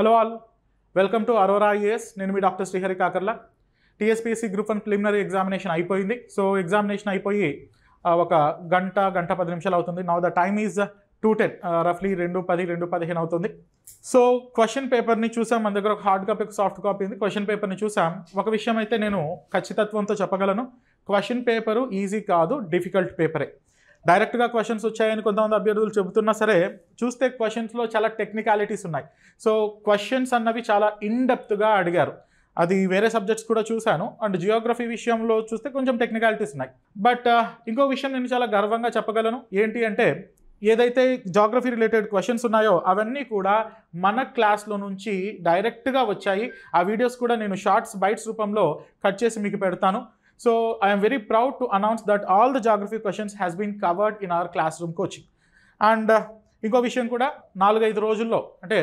Hello all welcome to Aurora IAS నేను మీ doctor Srihari Kakarla TSPSC group one preliminary examination అయిపోయింది so examination అయిపోయి ఒక గంట గంట పది నిమిషాలు అవుతుంది now the time is two ten రఫ్లీ రెండు పది రెండు పదిహేను అవుతుంది సో క్వశ్చన్ పేపర్ని చూసాం మన దగ్గర ఒక హార్డ్ కాపీ ఒక సాఫ్ట్ కాపీ ఉంది క్వశ్చన్ పేపర్ని చూసాం ఒక విషయం అయితే నేను ఖచ్చితత్వంతో చెప్పగలను క్వశ్చన్ పేపరు ఈజీ కాదు డిఫికల్ట్ పేపరే డైరెక్ట్గా క్వశ్చన్స్ వచ్చాయని కొంతమంది అభ్యర్థులు చెబుతున్నా సరే చూస్తే క్వశ్చన్స్లో చాలా టెక్నికాలిటీస్ ఉన్నాయి సో క్వశ్చన్స్ అన్నవి చాలా ఇన్డెప్త్గా అడిగారు అది వేరే సబ్జెక్ట్స్ కూడా చూశాను అండ్ జియోగ్రఫీ విషయంలో చూస్తే కొంచెం టెక్నికాలిటీస్ ఉన్నాయి బట్ ఇంకో విషయం నేను చాలా గర్వంగా చెప్పగలను ఏంటి అంటే ఏదైతే జాగ్రఫీ రిలేటెడ్ క్వశ్చన్స్ ఉన్నాయో అవన్నీ కూడా మన క్లాస్లో నుంచి డైరెక్ట్గా వచ్చాయి ఆ వీడియోస్ కూడా నేను షార్ట్స్ బైట్స్ రూపంలో కట్ చేసి మీకు పెడతాను So I am very proud to announce that all the geography questions has been covered in our classroom coaching. And uh, ఇంకో విషయం కూడా నాలుగైదు రోజుల్లో అంటే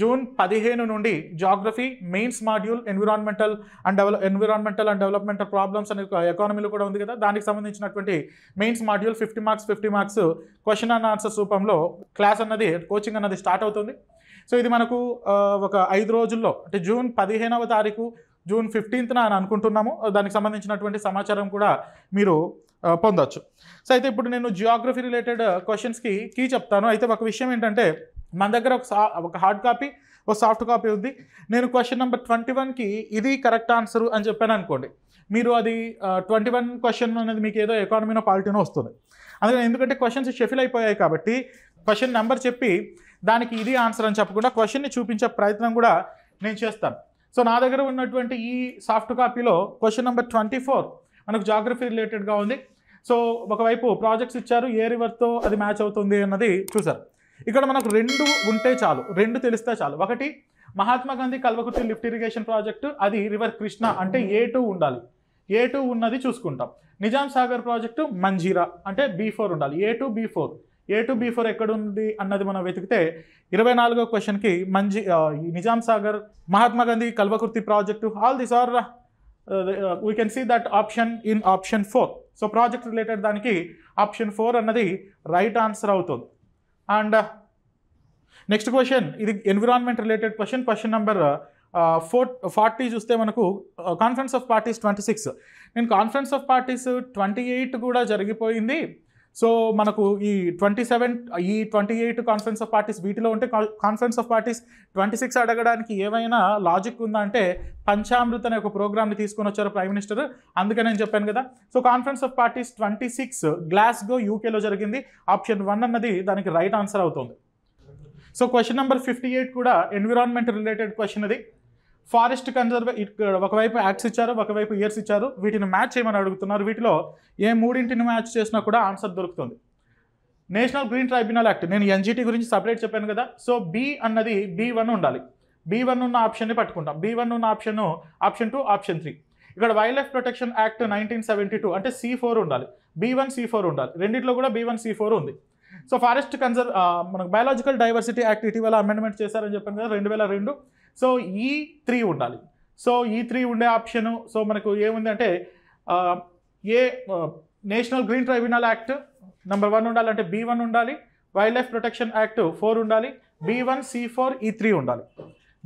జూన్ పదిహేను నుండి geography mains module environmental and develop environmental and developmental problems అనే ఎకానమీలో కూడా ఉంది కదా దానికి సంబంధించినటువంటి mains module fifty marks fifty marks question and answers రూపంలో క్లాస్ అన్నది కోచింగ్ అన్నది స్టార్ట్ అవుతుంది సో ఇది మనకు uh, ఒక ఐదు రోజుల్లో అంటే జూన్ పదిహేనవ తారీఖు జూన్ ఫిఫ్టీన్త్న అని అనుకుంటున్నాము దానికి సంబంధించినటువంటి సమాచారం కూడా మీరు పొందొచ్చు సో అయితే ఇప్పుడు నేను జియోగ్రఫీ రిలేటెడ్ క్వశ్చన్స్కి కీ చెప్తాను అయితే ఒక విషయం ఏంటంటే మన దగ్గర ఒక సా ఒక హార్డ్ కాపీ ఒక సాఫ్ట్ కాపీ ఉంది నేను క్వశ్చన్ నెంబర్ ట్వంటీ వన్కి ఇది కరెక్ట్ ఆన్సర్ అని చెప్పాను అనుకోండి మీరు అది ట్వంటీ వన్ క్వశ్చన్ అనేది మీకు ఏదో ఎకానమీనో పాలిటీనో వస్తుంది అందుకని ఎందుకంటే క్వశ్చన్స్ షెఫిల్ అయిపోయాయి కాబట్టి క్వశ్చన్ నెంబర్ చెప్పి దానికి ఇది ఆన్సర్ అని చెప్పకుండా క్వశ్చన్ని చూపించే ప్రయత్నం కూడా నేను చేస్తాను సో నా దగ్గర ఉన్నటువంటి ఈ సాఫ్ట్ కాపీలో క్వశ్చన్ నెంబర్ ట్వంటీ ఫోర్ మనకు జాగ్రఫీ రిలేటెడ్గా ఉంది సో ఒకవైపు ప్రాజెక్ట్స్ ఇచ్చారు ఏ రివర్తో అది మ్యాచ్ అవుతుంది అన్నది చూసారు ఇక్కడ మనకు రెండు ఉంటే చాలు రెండు తెలిస్తే చాలు ఒకటి Mahatma Gandhi Kalwakurthy lift irrigation project అది రివర్ కృష్ణ అంటే ఏ టూ ఉండాలి ఏ టూ ఉన్నది చూసుకుంటాం నిజాం సాగర్ ప్రాజెక్టు మంజీరా అంటే బీ ఫోర్ ఉండాలి A two B four A two B four ఎక్కడుంది అన్నది మనం వెతికితే ఇరవై నాలుగో క్వశ్చన్కి మంజి Nizam Sagar Mahatma Gandhi Kalwakurthy project all this are we can see that option in option four so project related దానికి ఆప్షన్ ఫోర్ అన్నది రైట్ ఆన్సర్ అవుతుంది అండ్ నెక్స్ట్ క్వశ్చన్ ఇది environment related question question number four forty చూస్తే మనకు conference of parties twenty six నేను conference of parties twenty eight కూడా జరిగిపోయింది so మనకు ఈ ట్వంటీ సెవెన్ ఈ twenty eight conference of parties వీటిలో ఉంటే conference of parties twenty six అడగడానికి ఏమైనా లాజిక్ ఉందంటే పంచామృత్ అనే ఒక ప్రోగ్రామ్ని తీసుకొని వచ్చారు ప్రైమ్ మినిస్టర్ అందుకని నేను చెప్పాను కదా so conference of parties twenty six Glasgow యూకేలో జరిగింది ఆప్షన్ వన్ అన్నది దానికి రైట్ ఆన్సర్ అవుతుంది so question number fifty eight కూడా ఎన్విరాన్మెంట్ రిలేటెడ్ క్వశ్చన్ అది ఫారెస్ట్ ఇక్కడ ఒకవైపు యాక్ట్స్ ఇచ్చారు ఒకవైపు ఇయర్స్ ఇచ్చారు వీటిని మ్యాచ్ చేయమని అడుగుతున్నారు వీటిలో ఏ మూడింటిని మ్యాచ్ చేసినా కూడా ఆన్సర్ దొరుకుతుంది నేషనల్ గ్రీన్ ట్రైబ్యునల్ యాక్ట్ నేను ఎన్జిటి గురించి సపరేట్ చెప్పాను కదా సో బి అన్నది బి వన్ ఉండాలి బి వన్ ఉన్న ఆప్షన్ని పట్టుకుంటాం బి వన్ ఉన్న option option two option three ఇక్కడ wild life protection act nineteen seventy two అంటే సి ఫోర్ ఉండాలి బి వన్ సి ఫోర్ ఉండాలి రెండింటిలో కూడా బి వన్ సి ఫోర్ ఉంది సో ఫారెస్ట్ కన్సర్ మనకు బయాలజికల్ డైవర్సిటీ యాక్ట్ ఇటీవల అమెండ్మెంట్ చేశారని చెప్పాను కదా రెండు వేల రెండు సో ఈ త్రీ ఉండాలి సో ఈ త్రీ ఉండే ఆప్షను సో మనకు ఏముందంటే A national green tribunal act number one ఉండాలంటే బీ వన్ ఉండాలి wild life protection act four ఉండాలి B one C four E three ఉండాలి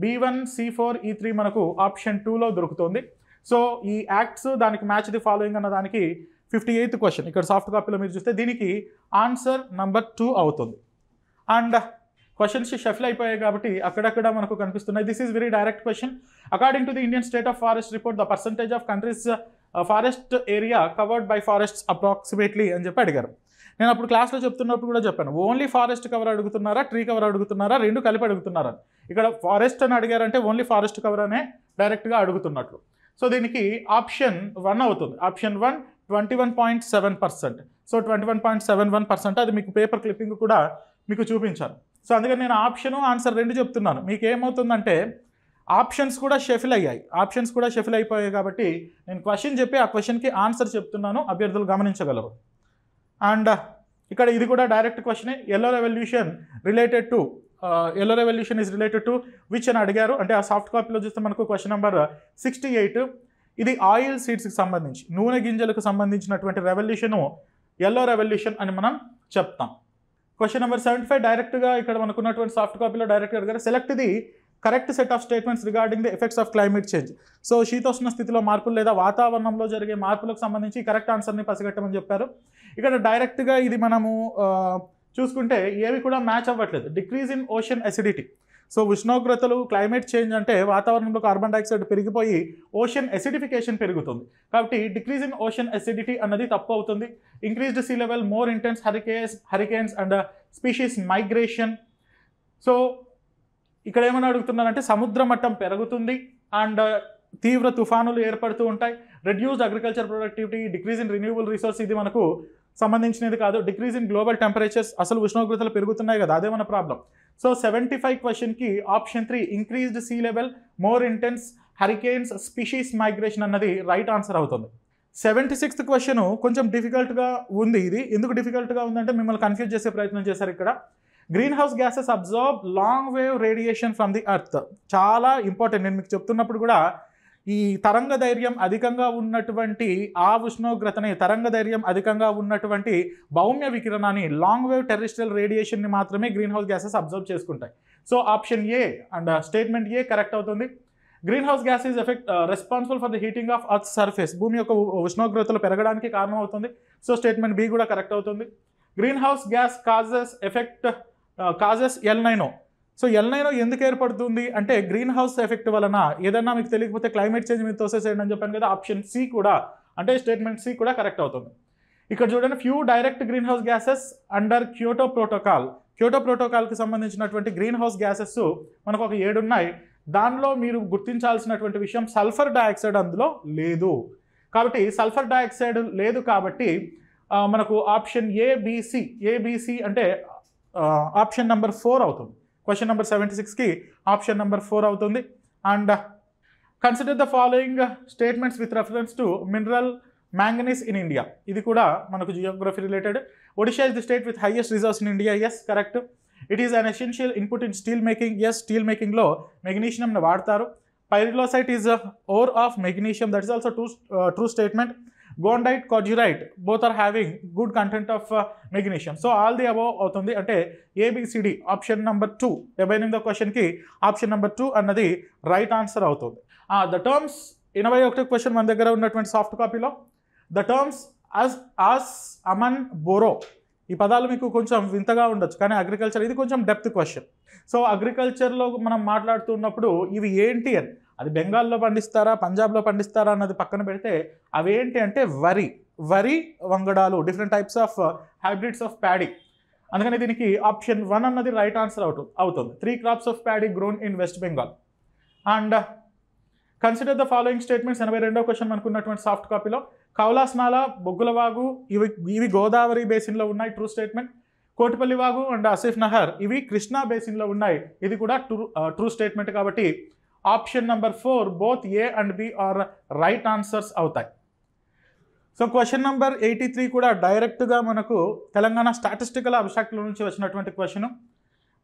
B one C four E three మనకు ఆప్షన్ టూలో దొరుకుతుంది సో ఈ యాక్ట్స్ దానికి మ్యాచ్ ది ఫాలోయింగ్ అన్న దానికి ఫిఫ్టీ ఎయిత్ క్వశ్చన్ ఇక్కడ సాఫ్ట్ కాపీలో మీరు చూస్తే దీనికి ఆన్సర్ నంబర్ టూ అవుతుంది అండ్ క్వశ్చన్స్ షఫిల్ అయిపోయాయి కాబట్టి అక్కడక్కడ మనకు కనిపిస్తున్నాయి this is very direct question according to the Indian state of forest report the percentage of country's forest area covered by forests approximately అని చెప్పి అడిగారు నేను అప్పుడు క్లాస్లో చెప్తున్నప్పుడు కూడా చెప్పాను ఓన్లీ ఫారెస్ట్ కవర్ అడుగుతున్నారా ట్రీ కవర్ అడుగుతున్నారా రెండు కలిపి అడుగుతున్నారా ఇక్కడ ఫారెస్ట్ అని అడిగారంటే ఓన్లీ ఫారెస్ట్ కవర్ అనే డైరెక్ట్గా అడుగుతున్నట్లు సో దీనికి ఆప్షన్ వన్ అవుతుంది option one twenty one point seven percent so twenty one point seven one percent అది మీకు పేపర్ క్లిప్పింగ్ కూడా మీకు చూపించాను సో అందుకని నేను ఆప్షను ఆన్సర్ రెండు చెప్తున్నాను మీకు ఏమవుతుందంటే ఆప్షన్స్ కూడా షెఫిల్ అయ్యాయి ఆప్షన్స్ కూడా షెఫిల్ అయిపోయాయి కాబట్టి నేను క్వశ్చన్ చెప్పి ఆ క్వశ్చన్కి ఆన్సర్ చెప్తున్నాను అభ్యర్థులు గమనించగలరు అండ్ ఇక్కడ ఇది కూడా డైరెక్ట్ క్వశ్చనే yellow revolution related to yellow revolution is related to which అని అడిగారు అంటే ఆ సాఫ్ట్ కాపీలో చూస్తే మనకు క్వశ్చన్ నెంబర్ సిక్స్టీ ఎయిట్ ఇది ఆయిల్ సీడ్స్కి సంబంధించి నూనె గింజలకు సంబంధించినటువంటి రెవల్యూషను ఎల్లో రెవల్యూషన్ అని మనం చెప్తాం క్వశ్చన్ నెంబర్ సెవెంటీ ఫైవ్ డైరెక్ట్గా ఇక్కడ మనకున్నటువంటి సాఫ్ట్ కాపీలో డైరెక్ట్గా అడిగారు select the correct set of statements regarding the effects of climate change so శీతోష్ణ స్థితిలో మార్పులు లేదా వాతావరణంలో జరిగే మార్పులకు సంబంధించి కరెక్ట్ ఆన్సర్ని పసిగట్టమని చెప్పారు ఇక్కడ డైరెక్ట్గా ఇది మనము చూసుకుంటే ఏవి కూడా మ్యాచ్ అవ్వట్లేదు decrease in ocean acidity so ఉష్ణోగ్రతలు క్లైమేట్ చేంజ్ అంటే వాతావరణంలో కార్బన్ డైఆక్సైడ్ పెరిగిపోయి ఓషన్ ఎసిడిఫికేషన్ పెరుగుతుంది కాబట్టి డిక్రీజ్ ఇన్ ఓషన్ ఎసిడిటీ అన్నది తప్పు అవుతుంది increased sea level more intense hurricanes hurricanes and species migration so ఇక్కడ ఏమని అడుగుతున్నారంటే సముద్ర మట్టం పెరుగుతుంది అండ్ తీవ్ర తుఫానులు ఏర్పడుతూ ఉంటాయి reduced agriculture productivity decrease in renewable resource ఇది మనకు సంబంధించినది కాదు డిక్రీజ్ ఇన్ గ్లోబల్ టెంపరేచర్స్ అసలు ఉష్ణోగ్రతలు పెరుగుతున్నాయి కదా అదే మన ప్రాబ్లం సో సెవెంటీ ఫైవ్ క్వశ్చన్కి option three increased sea level more intense hurricanes species migration అన్నది రైట్ ఆన్సర్ అవుతుంది సెవెంటీ సిక్స్త్ క్వశ్చన్ కొంచెం డిఫికల్ట్గా ఉంది ఇది ఎందుకు డిఫికల్ట్గా ఉందంటే మిమ్మల్ని కన్ఫ్యూజ్ చేసే ప్రయత్నం చేశారు ఇక్కడ green house gases absorb long wave radiation from the earth చాలా ఇంపార్టెంట్ నేను మీకు చెప్తున్నప్పుడు కూడా ఈ తరంగ ధైర్యం అధికంగా ఉన్నటువంటి ఆ ఉష్ణోగ్రతని తరంగ ధైర్యం అధికంగా ఉన్నటువంటి భౌమ్య వికిరణాన్ని లాంగ్ వేవ్ టెరిస్టల్ రేడియేషన్ని మాత్రమే గ్రీన్ హౌస్ గ్యాసెస్ అబ్జర్వ్ చేసుకుంటాయి so option A and statement A correct అవుతుంది green house gas is effect responsible for the heating of earth surface భూమి యొక్క ఉష్ణోగ్రతలు పెరగడానికి కారణం అవుతుంది సో స్టేట్మెంట్ బి కూడా కరెక్ట్ అవుతుంది green house gas causes effect causes El Nino so El ఎందుకు ఏర్పడుతుంది అంటే గ్రీన్ హౌస్ ఎఫెక్ట్ వలన ఏదన్నా మీకు తెలియకపోతే క్లైమేట్ చేంజ్ మీరు తోసేసేయండి అని చెప్పాను కదా ఆప్షన్ సి కూడా అంటే స్టేట్మెంట్ సి కూడా కరెక్ట్ అవుతుంది ఇక్కడ చూడండి few direct green house gases under Kyoto protocol Kyoto ప్రోటోకాల్కి సంబంధించినటువంటి గ్రీన్ హౌస్ గ్యాసెస్ మనకు ఒక ఏడు ఉన్నాయి దానిలో మీరు గుర్తించాల్సినటువంటి విషయం సల్ఫర్ డయాక్సైడ్ అందులో లేదు కాబట్టి సల్ఫర్ డయాక్సైడ్ లేదు కాబట్టి మనకు ఆప్షన్ ఏబిసి ఏబిసి అంటే ఆప్షన్ నెంబర్ ఫోర్ అవుతుంది క్వశ్చన్ నెంబర్ సెవెంటీ సిక్స్కి ఆప్షన్ నెంబర్ ఫోర్ అవుతుంది and consider the following statements with reference to mineral manganese in India ఇది కూడా మనకు geography related Odisha is the state with highest reserves in India yes correct it is an essential input in steel making yes steel మేకింగ్లో మెగ్నీషియంను వాడతారు pyrolusite is ore of magnesium that is also two true statement gondite kodurite both are having good content of magnesium so all the above అవుతుంది అంటే ABCD option number two డెబ్బై ఎనిమిదో క్వశ్చన్కి option number two అన్నది right answer అవుతుంది the terms ఎనభై ఒకటి question మన దగ్గర ఉన్నటువంటి సాఫ్ట్ కాపీలో ద టర్మ్స్ అస్ అస్ అమన్ బోరో ఈ పదాలు మీకు కొంచెం వింతగా ఉండొచ్చు కానీ అగ్రికల్చర్ ఇది కొంచెం డెప్త్ క్వశ్చన్ సో అగ్రికల్చర్లో మనం మాట్లాడుతున్నప్పుడు ఇవి ఏంటి అని అది బెంగాల్లో పండిస్తారా పంజాబ్లో పండిస్తారా అన్నది పక్కన పెడితే అవేంటి అంటే వరి వరి వంగడాలు different types of hybrids of paddy అందుకని దీనికి ఆప్షన్ వన్ అన్నది రైట్ ఆన్సర్ అవుతుంది అవుతుంది three crops of paddy grown in West Bengal and consider the following statements ఎనభై రెండో క్వశ్చన్ అనుకున్నటువంటి సాఫ్ట్ కాపీలో కౌలాస్నాల బొగ్గులవాగు ఇవి ఇవి గోదావరి బేసిన్లో ఉన్నాయి ట్రూ స్టేట్మెంట్ కోటిపల్లి వాగు అండ్ ఆసిఫ్ నహర్ ఇవి కృష్ణా బేసిన్లో ఉన్నాయి ఇది కూడా ట్రూ ట్రూ స్టేట్మెంట్ కాబట్టి option number four both A and B are right answers అవుతాయి so question number eighty three కూడా డైరెక్ట్గా మనకు తెలంగాణ స్టాటిస్టికల్ అబ్స్ట్రాక్ట్ల నుంచి వచ్చినటువంటి క్వశ్చన్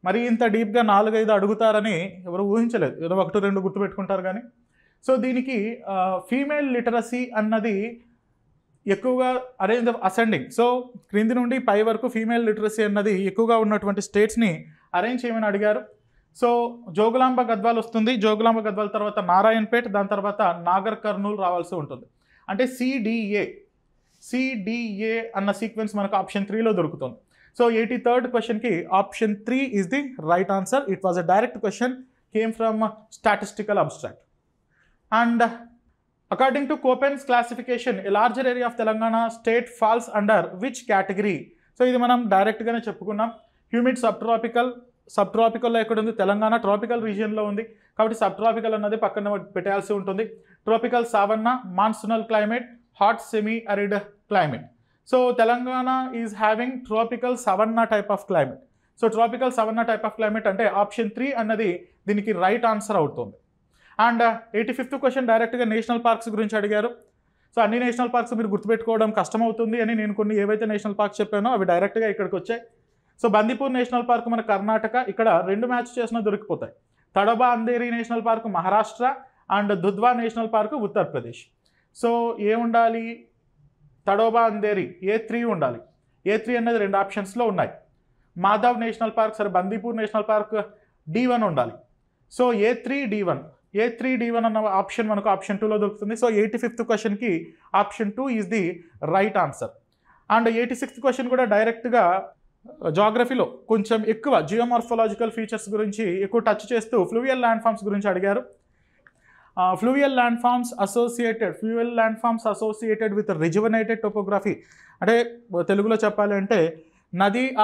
మరి ఇంత డీప్గా నాలుగైదు అడుగుతారని ఎవరు ఊహించలేదు ఏదో ఒకటి రెండు గుర్తుపెట్టుకుంటారు కానీ సో దీనికి ఫీమేల్ లిటరసీ అన్నది ఎక్కువగా అరేంజ్ ఆఫ్ అసెండింగ్ సో క్రింది నుండి పై వరకు ఫీమేల్ లిటరసీ అన్నది ఎక్కువగా ఉన్నటువంటి స్టేట్స్ని అరేంజ్ చేయమని అడిగారు సో జోగులాంబ గద్వాల్ వస్తుంది జోగులాంబ గద్వాల్ తర్వాత నారాయణపేట్ దాని తర్వాత నాగర్ కర్నూలు రావాల్సి ఉంటుంది అంటే సిడిఏ సిడిఏ అన్న సీక్వెన్స్ మనకు ఆప్షన్ త్రీలో దొరుకుతుంది సో ఎయిటీ థర్డ్ క్వశ్చన్కి option three is the right answer it was a direct question came from statistical abstract and according to Koppen's classification a larger area of Telangana state falls under which category so ఇది మనం డైరెక్ట్గానే చెప్పుకున్నాం humid sub tropical sub ట్రాపికల్లో ఎక్కడ ఉంది Telangana tropical రీజియన్లో ఉంది కాబట్టి sub tropical అన్నది పక్కన పెట్టాల్సి ఉంటుంది tropical savanna monsoonal climate hot semi arid climate so Telangana is having tropical savanna type of climate so tropical savanna type of climate అంటే ఆప్షన్ త్రీ అన్నది దీనికి రైట్ ఆన్సర్ అవుతుంది అండ్ ఎయిటీ ఫిఫ్త్ క్వశ్చన్ డైరెక్ట్గా national parks గురించి అడిగారు so అన్ని national parks మీరు గుర్తుపెట్టుకోవడం కష్టమవుతుంది అని నేను కొన్ని ఏవైతే నేషనల్ పార్క్స్ చెప్పానో అవి డైరెక్ట్గా ఇక్కడికి వచ్చాయి సో బందీపూర్ నేషనల్ పార్క్ మన కర్ణాటక ఇక్కడ రెండు మ్యాచ్ చేసినా దొరికిపోతాయి Tadoba Andhari national park Maharashtra and Dudhwa national park Uttar Pradesh so A ఉండాలి తడోబా అందేరి ఏ త్రీ ఉండాలి ఏ త్రీ అనేది రెండు ఆప్షన్స్లో ఉన్నాయి మాధవ్ నేషనల్ పార్క్ సరే Bandipur national park D one ఉండాలి so A three D one A three D one అన్న ఆప్షన్ మనకు ఆప్షన్ టూలో దొరుకుతుంది సో ఎయిటీ ఫిఫ్త్ క్వశ్చన్కి option two is the right answer and eighty sixth question కూడా డైరెక్ట్గా జాగ్రఫీలో కొంచెం ఎక్కువ జియోమార్ఫలాజికల్ ఫీచర్స్ గురించి ఎక్కువ టచ్ చేస్తూ ఫ్లూయల్ ల్యాండ్ ఫామ్స్ గురించి అడిగారు fluvial land forms associated fluvial land forms associated with rejuvenated topography అంటే తెలుగులో చెప్పాలి అంటే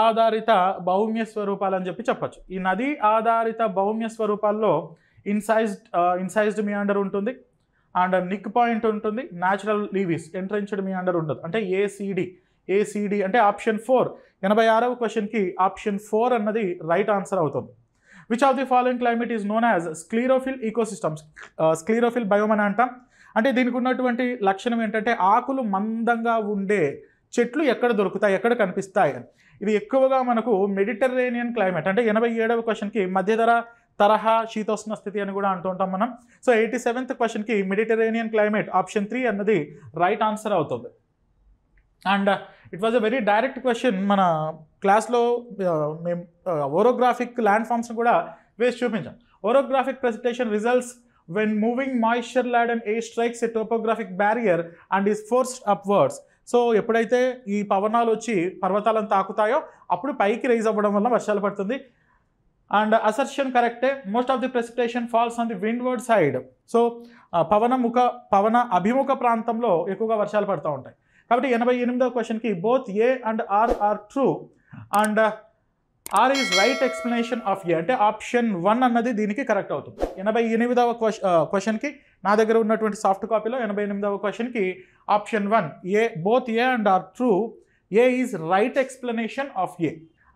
ఆధారిత భౌమ్య స్వరూపాలు అని చెప్పి చెప్పచ్చు ఈ నది ఆధారిత భౌమ్య స్వరూపాల్లో ఇన్సైజ్డ్ ఇన్సైజ్డ్ మియాండర్ ఉంటుంది అండ్ నిక్ పాయింట్ ఉంటుంది న్యాచురల్ లీవీస్ ఎంట్రెన్స్డ్ మియాండర్ ఉంటుంది అంటే ఏసీడి ఏసీడి అంటే ఆప్షన్ ఫోర్ ఎనభై ఆరవ క్వశ్చన్కి ఆప్షన్ ఫోర్ అన్నది రైట్ ఆన్సర్ అవుతుంది which of the following climate is known as sclerophyll ecosystems sclerophyll బయోమన్ అంటాం అంటే దీనికి ఉన్నటువంటి లక్షణం ఏంటంటే ఆకులు మందంగా ఉండే చెట్లు ఎక్కడ దొరుకుతాయి ఎక్కడ కనిపిస్తాయి అని ఇది ఎక్కువగా మనకు మెడిటరేనియన్ క్లైమేట్ అంటే ఎనభై ఏడవ క్వశ్చన్కి మధ్యధర తరహా శీతోష్ణ స్థితి అని కూడా అంటుంటాం మనం సో ఎయిటీ సెవెంత్ క్వశ్చన్కి మెడిటరేనియన్ క్లైమేట్ ఆప్షన్ త్రీ అన్నది రైట్ ఆన్సర్ అవుతుంది and it was a very direct question మన క్లాస్లో మేము ఓరోగ్రాఫిక్ ల్యాండ్ ఫామ్స్ని కూడా వేసి చూపించాం orographic presentation results when moving moisture laden and a strikes a topographic barrier and is forced upwards so ఎప్పుడైతే ఈ పవనాలు వచ్చి పర్వతాలను తాకుతాయో అప్పుడు పైకి రైజ్ అవ్వడం వల్ల వర్షాలు పడుతుంది అండ్ అసర్షన్ కరెక్టే most of the precipitation falls on the windward side so పవన ముఖ పవన అభిముఖ ప్రాంతంలో ఎక్కువగా వర్షాలు పడుతూ ఉంటాయి కాబట్టి ఎనభై ఎనిమిదో క్వశ్చన్కి both A and R R true and R is right explanation of A అంటే ఆప్షన్ వన్ అన్నది దీనికి కరెక్ట్ అవుతుంది ఎనభై ఎనిమిదవ క్వశ్చన్కి uh, నా దగ్గర ఉన్నటువంటి సాఫ్ట్ కాపీలో ఎనభై ఎనిమిదవ క్వశ్చన్కి option one A both A and R true A is right explanation of A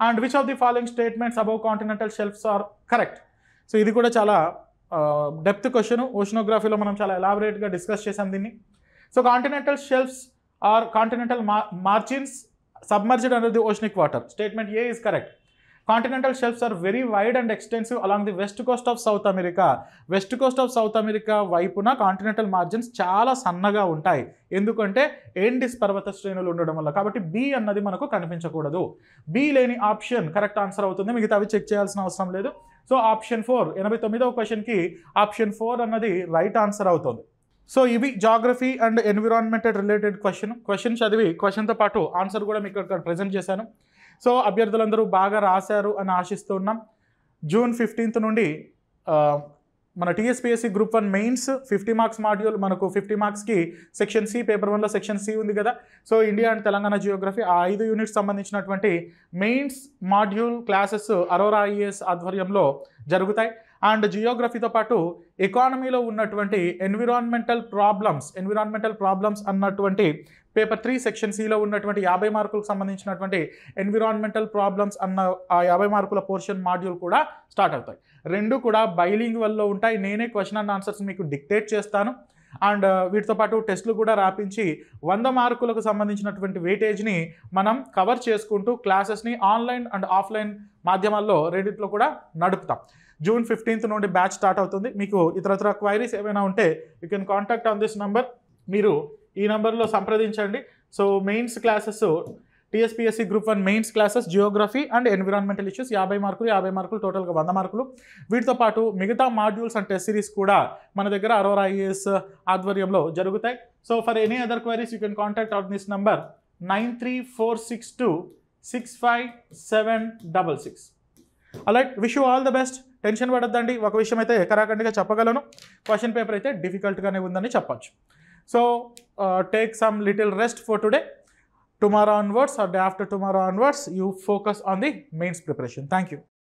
and which of the following statements above continental shelves are correct so ఇది కూడా చాలా డెప్త్ క్వశ్చన్ ఓషనోగ్రఫీలో మనం చాలా ఎలాబరేట్గా డిస్కస్ చేసాం దీన్ని so continental shelves are continental margins submerged under the oceanic water statement A is correct continental shelves are very wide and extensive along the west coast of South America west coast of South America వైపున continental margins చాలా సన్నగా ఉంటాయి ఎందుకంటే ఎండిస్ పర్వత శ్రేణులు ఉండడం వల్ల కాబట్టి బి అన్నది మనకు కనిపించకూడదు బి లేని ఆప్షన్ కరెక్ట్ ఆన్సర్ అవుతుంది మిగతా అవి చెక్ చేయాల్సిన అవసరం లేదు సో ఆప్షన్ ఫోర్ ఎనభై తొమ్మిదవ క్వశ్చన్కి ఆప్షన్ ఫోర్ అన్నది రైట్ ఆన్సర్ అవుతుంది సో ఇవి geography and environment related question question చదివి క్వశ్చన్తో పాటు ఆన్సర్ కూడా మీకు ఇక్కడ ప్రజెంట్ చేశాను సో అభ్యర్థులందరూ బాగా రాశారు అని ఆశిస్తూ ఉన్నాం జూన్ ఫిఫ్టీన్త్ నుండి మన TSPSC group one mains fifty marks module మనకు ఫిఫ్టీ మార్క్స్కి సెక్షన్ సి పేపర్ వన్లో సెక్షన్ సి ఉంది కదా so India and Telangana geography ఆ ఐదు యూనిట్స్ సంబంధించినటువంటి mains module classes Arora IAS ఆధ్వర్యంలో జరుగుతాయి అండ్ జియోగ్రఫీతో పాటు ఎకానమీలో ఉన్నటువంటి ఎన్విరాన్మెంటల్ ప్రాబ్లమ్స్ ఎన్విరాన్మెంటల్ ప్రాబ్లమ్స్ అన్నటువంటి పేపర్ త్రీ సెక్షన్ సిలో ఉన్నటువంటి యాభై మార్కులకు సంబంధించినటువంటి ఎన్విరాన్మెంటల్ ప్రాబ్లమ్స్ అన్న ఆ యాభై మార్కుల పోర్షన్ మాడ్యూల్ కూడా స్టార్ట్ అవుతాయి రెండు కూడా బైలింగ్ వల్ల ఉంటాయి నేనే క్వశ్చన్ అండ్ ఆన్సర్స్ మీకు డిక్టేట్ చేస్తాను అండ్ వీటితో పాటు టెస్టులు కూడా రాపించి వంద మార్కులకు సంబంధించినటువంటి వెయిటేజ్ని మనం కవర్ చేసుకుంటూ క్లాసెస్ని ఆన్లైన్ అండ్ ఆఫ్లైన్ మాధ్యమాల్లో రెండింటిలో కూడా నడుపుతాం జూన్ ఫిఫ్టీన్త్ నుండి బ్యాచ్ స్టార్ట్ అవుతుంది మీకు ఇతర క్వైరీస్ ఏమైనా ఉంటే you can contact on this number మీరు ఈ నంబర్లో సంప్రదించండి so mains classes TSPSC group one mains classes geography and environmental issues యాభై మార్కులు యాభై మార్కులు టోటల్గా వంద మార్కులు వీటితో పాటు మిగతా మాడ్యూల్స్ అండ్ టెస్ట్ సిరీస్ కూడా మన దగ్గర అరోరా ఐఏఎస్ ఆధ్వర్యంలో జరుగుతాయి so for any other queries you can contact out this number nine three four six two six five seven double six alright wish you all the best tension పడద్దండి ఒక విషయం అయితే ఎకరాకండిగా చెప్పగలను క్వశ్చన్ పేపర్ అయితే డిఫికల్ట్గానే ఉందని చెప్పచ్చు so take some little rest for today tomorrow onwards or day after tomorrow onwards, you focus on the mains preparation. Thank you.